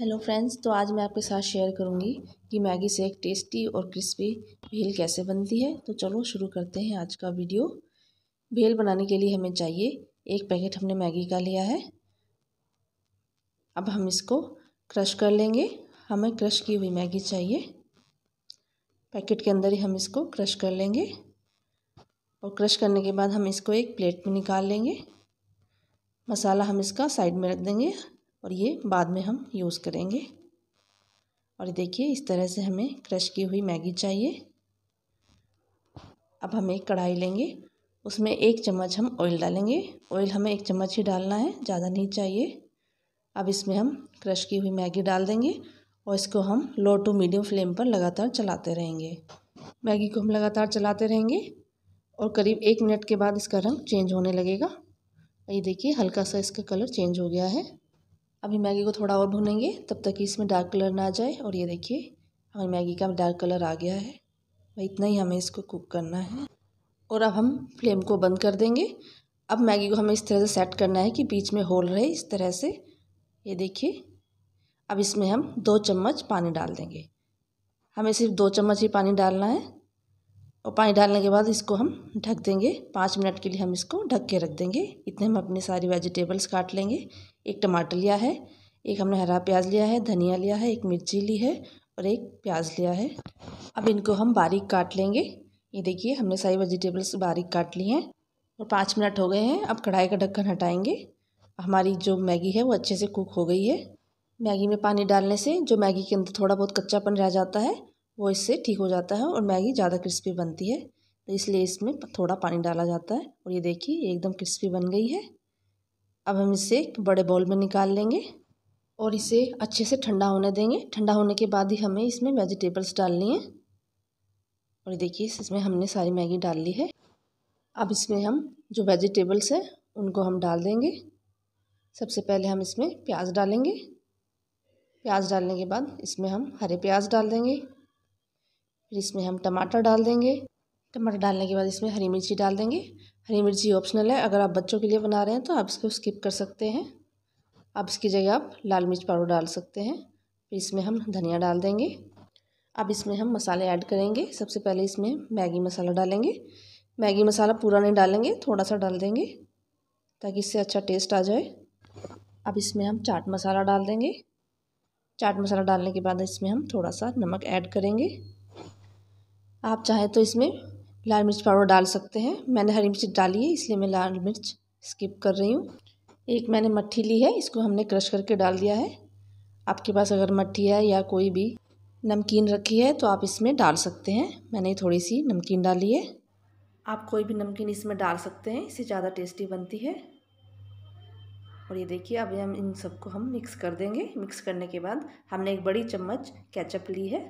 hello friends तो आज मैं आपके साथ शेयर करूंगी कि मैगी से एक टेस्टी और क्रिस्पी भेल कैसे बनती है तो चलो शुरू करते हैं आज का वीडियो भेल बनाने के लिए हमें चाहिए एक पैकेट हमने मैगी का लिया है अब हम इसको क्रश कर लेंगे हमें क्रश की हुई मैगी चाहिए पैकेट के अंदर ही हम इसको क्रश कर लेंगे और क्रश करने के बाद हम इसको एक प्लेट में निकाल लेंगे मसाला हम इसका साइड में रख देंगे और ये बाद में हम यूज़ करेंगे और देखिए इस तरह से हमें क्रश की हुई मैगी चाहिए अब हम एक कढ़ाई लेंगे उसमें एक चम्मच हम ऑयल डालेंगे ऑयल हमें एक चम्मच ही डालना है ज़्यादा नहीं चाहिए अब इसमें हम क्रश की हुई मैगी डाल देंगे और इसको हम लो टू मीडियम फ्लेम पर लगातार चलाते रहेंगे मैगी को हम लगातार चलाते रहेंगे और करीब एक मिनट के बाद इसका रंग चेंज होने लगेगा ये देखिए हल्का सा इसका कलर चेंज हो गया है अभी मैगी को थोड़ा और भूनेंगे तब तक कि इसमें डार्क कलर ना आ जाए और ये देखिए हमारी मैगी का डार्क कलर आ गया है भाई इतना ही हमें इसको कुक करना है और अब हम फ्लेम को बंद कर देंगे अब मैगी को हमें इस तरह से सेट करना है कि बीच में होल रहे इस तरह से ये देखिए अब इसमें हम दो चम्मच पानी डाल देंगे हमें सिर्फ दो चम्मच ही पानी डालना है और पानी डालने के बाद इसको हम ढक देंगे पाँच मिनट के लिए हम इसको ढक के रख देंगे इतने हम अपनी सारी वेजिटेबल्स काट लेंगे एक टमाटर लिया है एक हमने हरा प्याज लिया है धनिया लिया है एक मिर्ची ली है और एक प्याज लिया है अब इनको हम बारीक काट लेंगे ये देखिए हमने सारी वेजिटेबल्स बारीक काट ली हैं और पाँच मिनट हो गए हैं अब कढ़ाई का ढक्कन हटाएंगे हमारी जो मैगी है वो अच्छे से कुक हो गई है मैगी में पानी डालने से जो मैगी के अंदर थोड़ा बहुत कच्चापन रह जाता है वो इससे ठीक हो जाता है और मैगी ज़्यादा क्रिस्पी बनती है तो इसलिए इसमें थोड़ा पानी डाला जाता है और ये देखिए एकदम क्रिस्पी बन गई है अब हम इसे एक बड़े बॉल में निकाल लेंगे और इसे अच्छे से ठंडा होने देंगे ठंडा होने के बाद ही हमें इसमें वेजिटेबल्स डालनी है और देखिए इसमें हमने सारी मैगी डाल ली है अब इसमें हम जो वेजिटेबल्स हैं उनको हम डाल देंगे सबसे पहले हम इसमें प्याज डालेंगे प्याज डालने के बाद इसमें हम हरे प्याज डाल देंगे फिर इसमें हम टमाटर डाल देंगे टमाटर डालने के बाद इसमें हरी मिर्ची डाल देंगे हरी मिर्ची ऑप्शनल है अगर आप बच्चों के लिए बना रहे हैं तो आप इसको स्किप कर सकते हैं अब इसकी जगह आप लाल मिर्च पाउडर डाल सकते हैं फिर इसमें हम धनिया डाल देंगे अब इसमें हम मसाले ऐड करेंगे सबसे पहले इसमें मैगी मसाला डालेंगे मैगी मसाला पूरा नहीं डालेंगे थोड़ा सा डाल देंगे ताकि इससे अच्छा टेस्ट आ जाए अब इसमें हम चाट मसाला डाल देंगे चाट मसाला डालने के बाद इसमें हम थोड़ा सा नमक ऐड करेंगे आप चाहें तो इसमें लाल मिर्च पाउडर डाल सकते हैं मैंने हरी मिर्च डाली है इसलिए मैं लाल मिर्च स्किप कर रही हूँ एक मैंने मट्ठी ली है इसको हमने क्रश करके डाल दिया है आपके पास अगर मट्ठी है या कोई भी नमकीन रखी है तो आप इसमें डाल सकते हैं मैंने थोड़ी सी नमकीन डाली है आप कोई भी नमकीन इसमें डाल सकते हैं इससे ज़्यादा टेस्टी बनती है और ये देखिए अब हम इन सबको हम मिक्स कर देंगे मिक्स करने के बाद हमने एक बड़ी चम्मच कैचअप ली है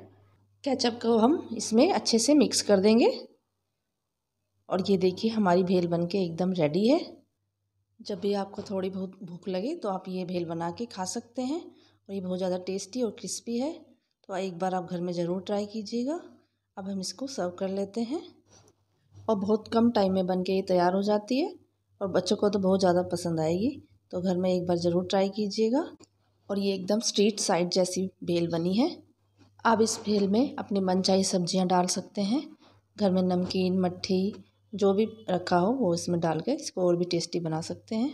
केचप को हम इसमें अच्छे से मिक्स कर देंगे और ये देखिए हमारी भेल बन के एकदम रेडी है जब भी आपको थोड़ी बहुत भूख लगे तो आप ये भेल बना के खा सकते हैं और ये बहुत ज़्यादा टेस्टी और क्रिस्पी है तो एक बार आप घर में ज़रूर ट्राई कीजिएगा अब हम इसको सर्व कर लेते हैं और बहुत कम टाइम में बन के ये तैयार हो जाती है और बच्चों को तो बहुत ज़्यादा पसंद आएगी तो घर में एक बार ज़रूर ट्राई कीजिएगा और ये एकदम स्ट्रीट साइड जैसी भेल बनी है आप इस भेल में अपनी मनचाही सब्जियाँ डाल सकते हैं घर में नमकीन मट्ठी जो भी रखा हो वो इसमें डाल के इसको और भी टेस्टी बना सकते हैं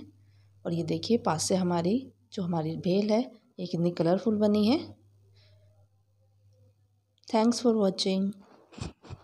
और ये देखिए पास से हमारी जो हमारी भेल है ये कितनी कलरफुल बनी है थैंक्स फॉर वॉचिंग